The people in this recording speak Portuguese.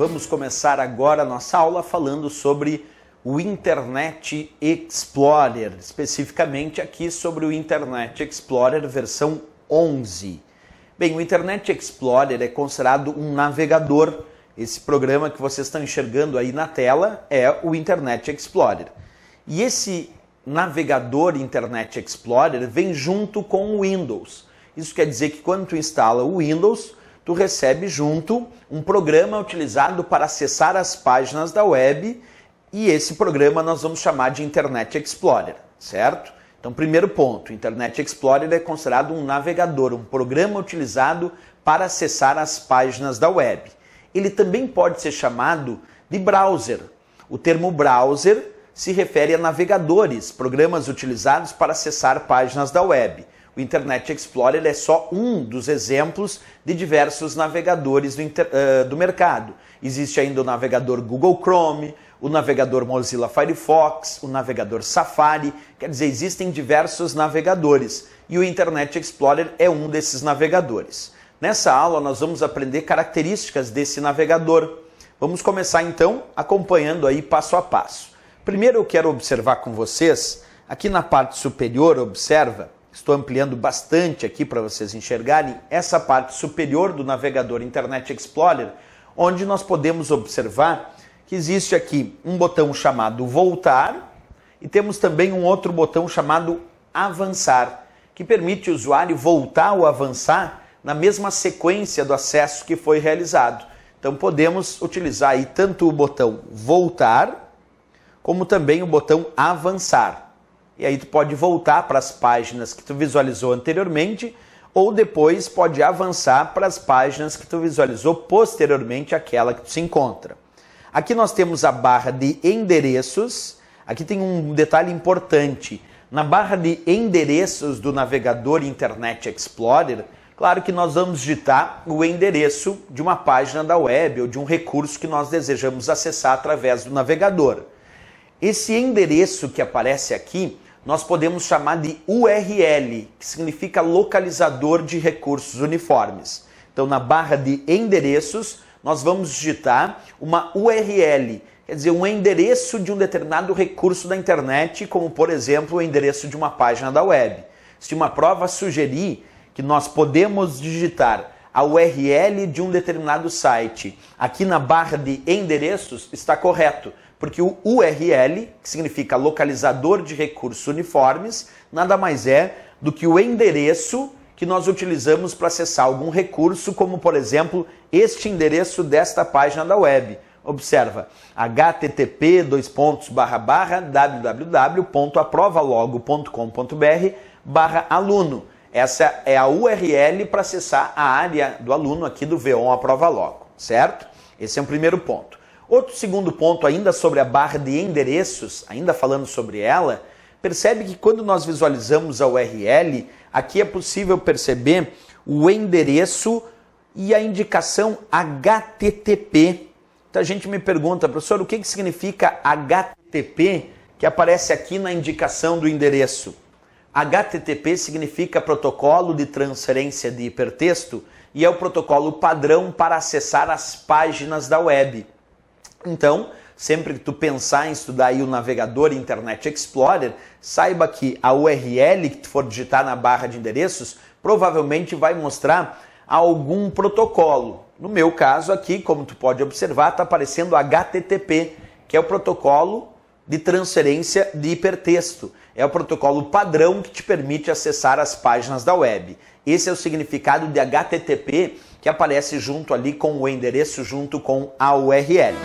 vamos começar agora a nossa aula falando sobre o Internet Explorer, especificamente aqui sobre o Internet Explorer versão 11. Bem, o Internet Explorer é considerado um navegador. Esse programa que vocês estão enxergando aí na tela é o Internet Explorer. E esse navegador Internet Explorer vem junto com o Windows. Isso quer dizer que quando tu instala o Windows, tu recebe junto um programa utilizado para acessar as páginas da web e esse programa nós vamos chamar de Internet Explorer, certo? Então, primeiro ponto, Internet Explorer é considerado um navegador, um programa utilizado para acessar as páginas da web. Ele também pode ser chamado de browser. O termo browser se refere a navegadores, programas utilizados para acessar páginas da web. O Internet Explorer é só um dos exemplos de diversos navegadores do, inter, uh, do mercado. Existe ainda o navegador Google Chrome, o navegador Mozilla Firefox, o navegador Safari, quer dizer, existem diversos navegadores e o Internet Explorer é um desses navegadores. Nessa aula nós vamos aprender características desse navegador. Vamos começar então acompanhando aí passo a passo. Primeiro eu quero observar com vocês, aqui na parte superior, observa Estou ampliando bastante aqui para vocês enxergarem essa parte superior do navegador Internet Explorer, onde nós podemos observar que existe aqui um botão chamado voltar e temos também um outro botão chamado avançar, que permite o usuário voltar ou avançar na mesma sequência do acesso que foi realizado. Então podemos utilizar aí tanto o botão voltar como também o botão avançar e aí tu pode voltar para as páginas que tu visualizou anteriormente ou depois pode avançar para as páginas que tu visualizou posteriormente àquela que tu se encontra. Aqui nós temos a barra de endereços. Aqui tem um detalhe importante. Na barra de endereços do navegador Internet Explorer, claro que nós vamos digitar o endereço de uma página da web ou de um recurso que nós desejamos acessar através do navegador. Esse endereço que aparece aqui nós podemos chamar de URL, que significa localizador de recursos uniformes. Então, na barra de endereços, nós vamos digitar uma URL, quer dizer, um endereço de um determinado recurso da internet, como por exemplo o endereço de uma página da web. Se uma prova sugerir que nós podemos digitar a URL de um determinado site aqui na barra de endereços, está correto, porque o URL, que significa localizador de recursos uniformes, nada mais é do que o endereço que nós utilizamos para acessar algum recurso, como por exemplo este endereço desta página da web. Observa, http www.aprovalogo.com.br barra aluno. Essa é a URL para acessar a área do aluno aqui do VON Aprova Logo, certo? Esse é o primeiro ponto. Outro segundo ponto, ainda sobre a barra de endereços, ainda falando sobre ela, percebe que quando nós visualizamos a URL, aqui é possível perceber o endereço e a indicação HTTP. Então a gente me pergunta, professor, o que, que significa HTTP que aparece aqui na indicação do endereço? HTTP significa Protocolo de Transferência de Hipertexto e é o protocolo padrão para acessar as páginas da web. Então, sempre que tu pensar em estudar aí o navegador Internet Explorer, saiba que a URL que tu for digitar na barra de endereços provavelmente vai mostrar algum protocolo. No meu caso aqui, como tu pode observar, está aparecendo HTTP, que é o protocolo de transferência de hipertexto. É o protocolo padrão que te permite acessar as páginas da web. Esse é o significado de HTTP que aparece junto ali com o endereço, junto com a URL.